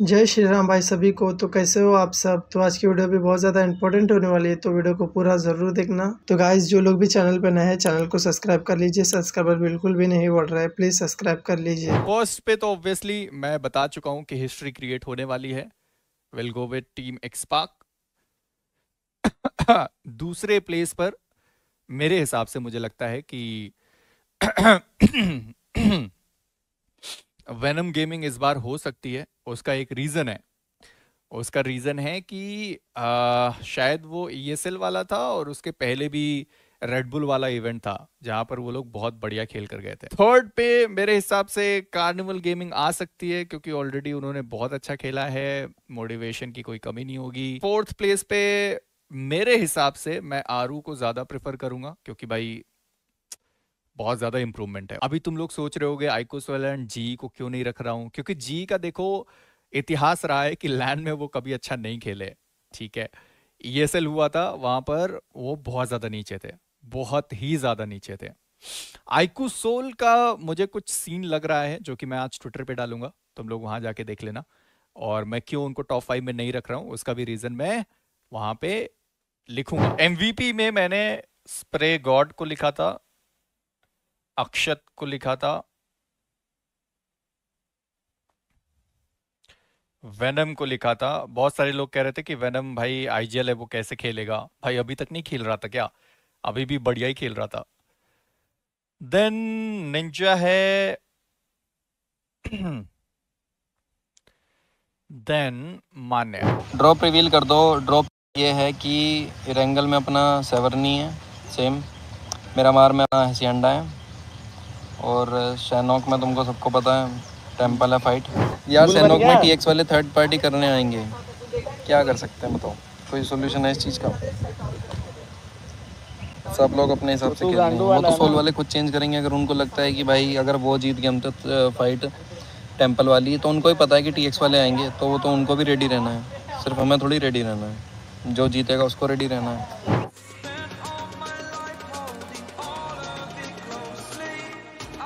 जय श्री राम भाई सभी को तो कैसे हो आप सब तो आज की वीडियो भी बहुत ज़्यादा इंपॉर्टेंट होने वाली है तो वीडियो को पूरा ज़रूर देखना तो गाइस जो लोग भी चैनल पर नए हैं चैनल को सब्सक्राइब कर लीजिए सब्सक्राइबर बिल्कुल भी नहीं बढ़ रहा है प्लीज़ सब्सक्राइब कर लीजिए फर्स्ट पे तो ऑब्वियसली मैं बता चुका हूँ कि हिस्ट्री क्रिएट होने वाली है विल गो विथ टीम एक्सपाक दूसरे प्लेस पर मेरे हिसाब से मुझे लगता है कि वेनम गेमिंग इस बार हो सकती है उसका एक रीज़न है उसका रीज़न है कि आ, शायद वो ई e वाला था और उसके पहले भी रेडबुल वाला इवेंट था जहां पर वो लोग बहुत बढ़िया खेल कर गए थे थर्ड पे मेरे हिसाब से कार्निवल गेमिंग आ सकती है क्योंकि ऑलरेडी उन्होंने बहुत अच्छा खेला है मोटिवेशन की कोई कमी नहीं होगी फोर्थ प्लेस पे मेरे हिसाब से मैं आरू को ज़्यादा प्रेफर करूंगा क्योंकि भाई बहुत ज्यादा इंप्रूवमेंट है अभी तुम लोग सोच रहे हो गए आईकोस वेलैंड जी को क्यों नहीं रख रहा हूं क्योंकि जी का देखो इतिहास रहा है कि लैंड में वो कभी अच्छा नहीं खेले ठीक है ई e हुआ था वहां पर वो बहुत ज्यादा नीचे थे बहुत ही ज्यादा नीचे थे आईकू सोल का मुझे कुछ सीन लग रहा है जो कि मैं आज ट्विटर पे डालूंगा तुम लोग वहां जाके देख लेना और मैं क्यों उनको टॉप फाइव में नहीं रख रहा हूं उसका भी रीजन मैं वहां पे लिखूंगा एमवीपी में मैंने स्प्रे गॉड को लिखा था अक्षत को लिखा था वेनम को लिखा था बहुत सारे लोग कह रहे थे कि वेनम भाई आईजीएल है वो कैसे खेलेगा भाई अभी तक नहीं खेल रहा था क्या अभी भी बढ़िया ही खेल रहा था देन निंजा है देन मान्य ड्रॉप रिवील कर दो ड्रॉप ये है कि रेंगल में अपना सेवरनी है सेम मेरा मार में अपना हसीडा है और शहनोक में तुमको सबको पता है टेम्पल है फाइट यार शहनोक में टी वाले थर्ड पार्टी करने आएंगे क्या कर सकते हैं बताओ कोई सोल्यूशन है इस चीज़ का सब लोग अपने हिसाब से तो खेल रहे हैं वो तो सोल वाले खुद चेंज करेंगे अगर उनको लगता है कि भाई अगर वो जीत गए हम तो फाइट टेम्पल वाली तो उनको ही पता है कि टी वाले आएंगे तो वो तो उनको भी रेडी रहना है सिर्फ हमें थोड़ी रेडी रहना है जो जीतेगा उसको रेडी रहना है